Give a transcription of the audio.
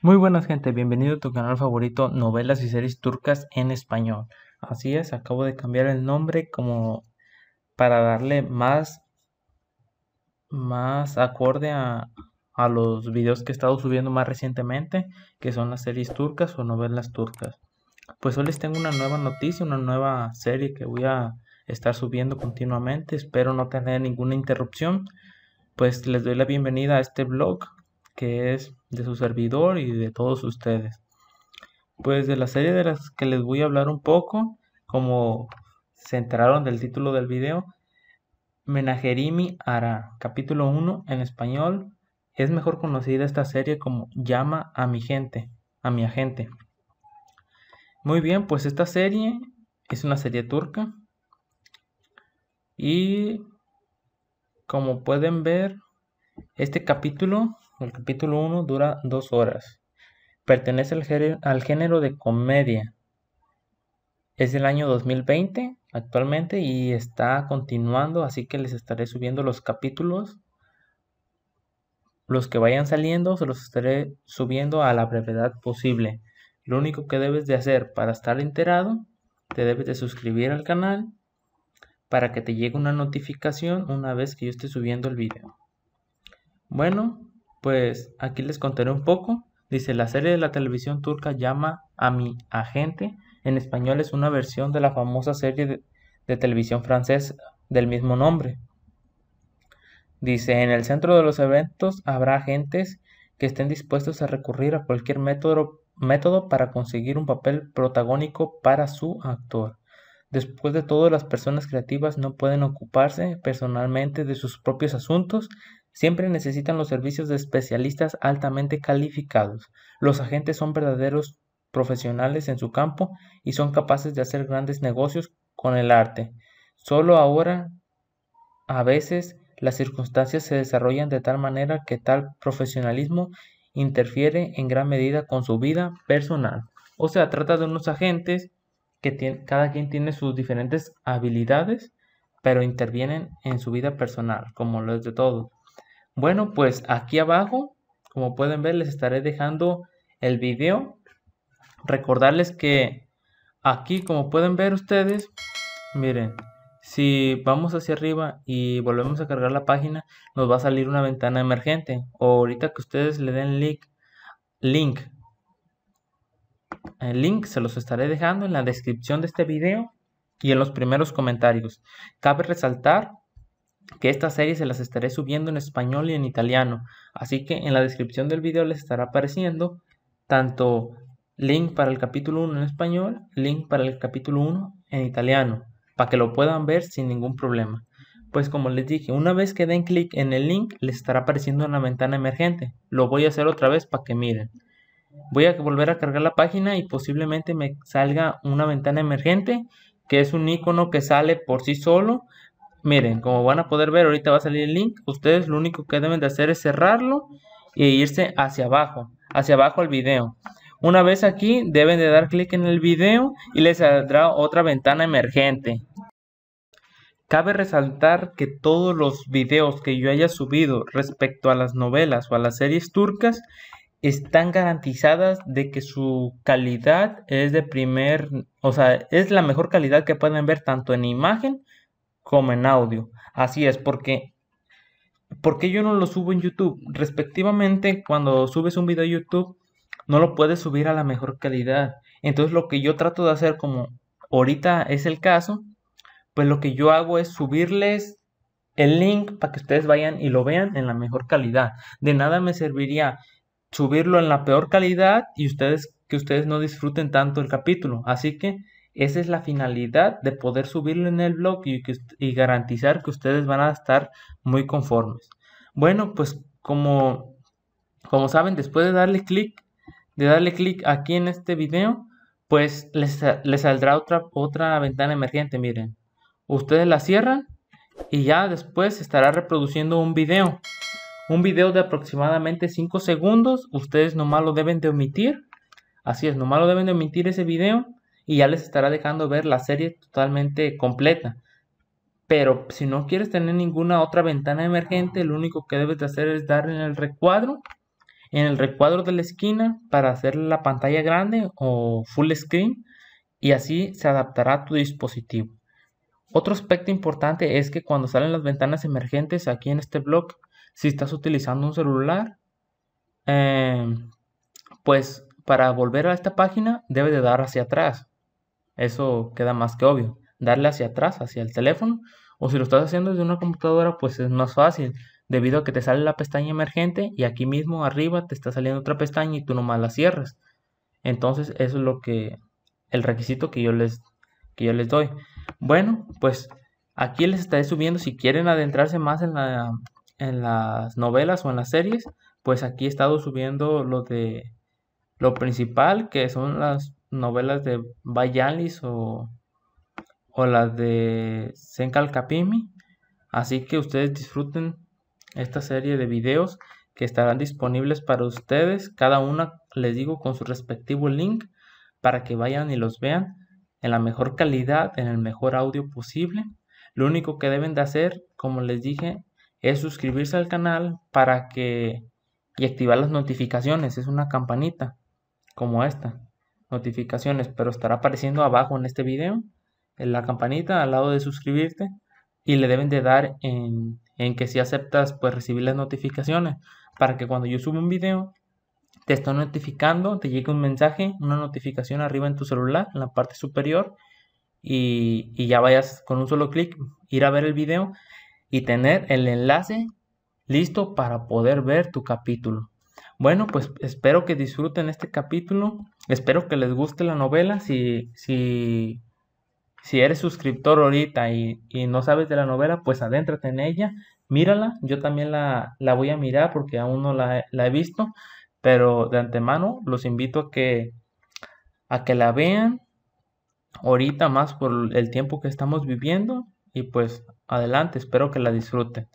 Muy buenas gente, bienvenido a tu canal favorito Novelas y Series Turcas en Español. Así es, acabo de cambiar el nombre como para darle más, más acorde a, a los videos que he estado subiendo más recientemente, que son las series turcas o novelas turcas. Pues hoy les tengo una nueva noticia, una nueva serie que voy a estar subiendo continuamente. Espero no tener ninguna interrupción. Pues les doy la bienvenida a este blog que es de su servidor y de todos ustedes. Pues de la serie de las que les voy a hablar un poco, como se enteraron del título del video, Menajerimi Ara, capítulo 1 en español, es mejor conocida esta serie como Llama a mi gente, a mi agente. Muy bien, pues esta serie es una serie turca y como pueden ver, este capítulo el capítulo 1 dura dos horas. Pertenece al género, al género de comedia. Es del año 2020 actualmente y está continuando, así que les estaré subiendo los capítulos. Los que vayan saliendo se los estaré subiendo a la brevedad posible. Lo único que debes de hacer para estar enterado, te debes de suscribir al canal para que te llegue una notificación una vez que yo esté subiendo el video. Bueno, pues aquí les contaré un poco. Dice, la serie de la televisión turca llama a mi agente. En español es una versión de la famosa serie de, televisión francesa del mismo nombre. Dice, en el centro de los eventos habrá agentes que estén dispuestos a recurrir a cualquier método, método para conseguir un papel protagónico para su actor. Después de todo, las personas creativas no pueden ocuparse personalmente de sus propios asuntos Siempre necesitan los servicios de especialistas altamente calificados. Los agentes son verdaderos profesionales en su campo y son capaces de hacer grandes negocios con el arte. Solo ahora, a veces, las circunstancias se desarrollan de tal manera que tal profesionalismo interfiere en gran medida con su vida personal. O sea, trata de unos agentes que cada quien tiene sus diferentes habilidades, pero intervienen en su vida personal, como lo es de todos. Bueno, pues aquí abajo, como pueden ver, les estaré dejando el video. Recordarles que aquí, como pueden ver ustedes, miren, si vamos hacia arriba y volvemos a cargar la página, nos va a salir una ventana emergente. ahorita que ustedes le den link, link. El link se los estaré dejando en la descripción de este video y en los primeros comentarios. Cabe resaltar que esta serie se las estaré subiendo en español y en italiano, así que en la descripción del video les estará apareciendo tanto link para el capítulo 1 en español, link para el capítulo 1 en italiano, para que lo puedan ver sin ningún problema. Pues como les dije, una vez que den clic en el link, les estará apareciendo una ventana emergente. Lo voy a hacer otra vez para que miren. Voy a volver a cargar la página y posiblemente me salga una ventana emergente, que es un icono que sale por sí solo Miren, como van a poder ver, ahorita va a salir el link. Ustedes lo único que deben de hacer es cerrarlo e irse hacia abajo, hacia abajo al video. Una vez aquí, deben de dar clic en el video y les saldrá otra ventana emergente. Cabe resaltar que todos los videos que yo haya subido respecto a las novelas o a las series turcas están garantizadas de que su calidad es de primer, o sea, es la mejor calidad que pueden ver tanto en imagen como en audio. Así es, porque porque yo no lo subo en YouTube. Respectivamente, cuando subes un video a YouTube, no lo puedes subir a la mejor calidad. Entonces, lo que yo trato de hacer, como ahorita es el caso, pues lo que yo hago es subirles el link para que ustedes vayan y lo vean en la mejor calidad. De nada me serviría subirlo en la peor calidad y ustedes que ustedes no disfruten tanto el capítulo. Así que esa es la finalidad de poder subirlo en el blog y, garantizar que ustedes van a estar muy conformes. Bueno, pues como, como saben, después de darle clic, de darle aquí en este video, pues les, saldrá otra, otra ventana emergente, miren. Ustedes la cierran y ya después estará reproduciendo un video. Un video de aproximadamente 5 segundos. Ustedes nomás lo deben de omitir. Así es, nomás lo deben de omitir ese video y ya les estará dejando ver la serie totalmente completa. Pero si no quieres tener ninguna otra ventana emergente, lo único que debes de hacer es dar en el recuadro, en el recuadro de la esquina para hacer la pantalla grande o full screen y así se adaptará a tu dispositivo. Otro aspecto importante es que cuando salen las ventanas emergentes aquí en este blog, si estás utilizando un celular, eh, pues para volver a esta página debes de dar hacia atrás. Eso queda más que obvio. Darle hacia atrás, hacia el teléfono, o si lo estás haciendo desde una computadora, pues es más fácil, debido a que te sale la pestaña emergente y aquí mismo arriba te está saliendo otra pestaña y tú nomás la cierras. Entonces, eso es lo que el requisito que yo les yo les doy. Bueno, pues aquí les estaré subiendo si quieren adentrarse más en la en las novelas o en las series, pues aquí he estado subiendo lo de lo principal que son las novelas de Bayalis o, o las de Senkal Kapimi. Así que ustedes disfruten esta serie de videos que estarán disponibles para ustedes, cada una les digo con su respectivo link para que vayan y los vean en la mejor calidad, en el mejor audio posible. Lo único que deben de hacer, como les dije, es suscribirse al canal para que y activar las notificaciones, es una campanita como esta notificaciones, pero estará apareciendo abajo en este video en la campanita al lado de suscribirte y le deben de dar en, en que si aceptas pues recibir las notificaciones para que cuando yo suba un video te esté notificando, te llegue un mensaje, una notificación arriba en tu celular, en la parte superior, y, y ya vayas con un solo clic, ir a ver el video y tener el enlace listo para poder ver tu capítulo. Bueno, pues espero que disfruten este capítulo. Espero que les guste la novela. Si, si, si eres suscriptor ahorita y, no sabes de la novela, pues adéntrate en ella. Mírala. Yo también la, voy a mirar porque aún no la, la, he visto. Pero de antemano los invito a que, a que la vean. Ahorita más por el tiempo que estamos viviendo. Y pues adelante, espero que la disfruten.